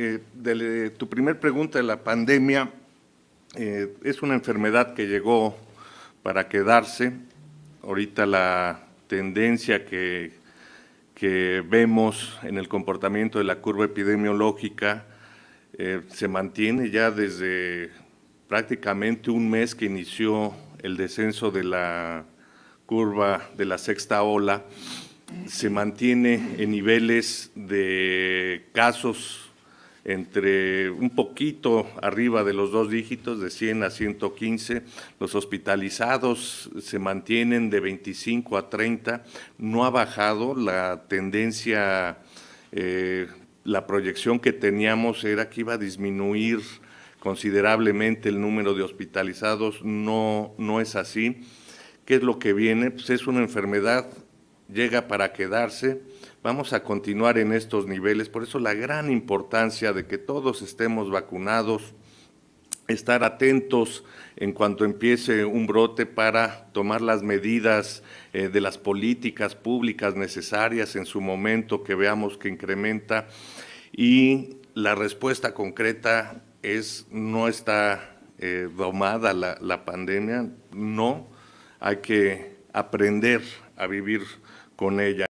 Eh, de tu primer pregunta de la pandemia, eh, es una enfermedad que llegó para quedarse. Ahorita la tendencia que, vemos en el comportamiento de la curva epidemiológica eh, se mantiene ya desde prácticamente un mes que inició el descenso de la curva de la sexta ola, se mantiene en niveles de casos entre un poquito arriba de los dos dígitos, de 100 a 115. Los hospitalizados se mantienen de 25 a 30. No ha bajado la tendencia, eh, la proyección que teníamos era que iba a disminuir considerablemente el número de hospitalizados. No, no es así. ¿Qué es lo que viene? Pues es una enfermedad llega para quedarse. Vamos a continuar en estos niveles, por eso la gran importancia de que todos estemos vacunados, estar atentos en cuanto empiece un brote para tomar las medidas eh, de las políticas públicas necesarias en su momento que veamos que incrementa y la respuesta concreta es no está eh, domada la, la pandemia, no, hay que aprender a vivir con ella.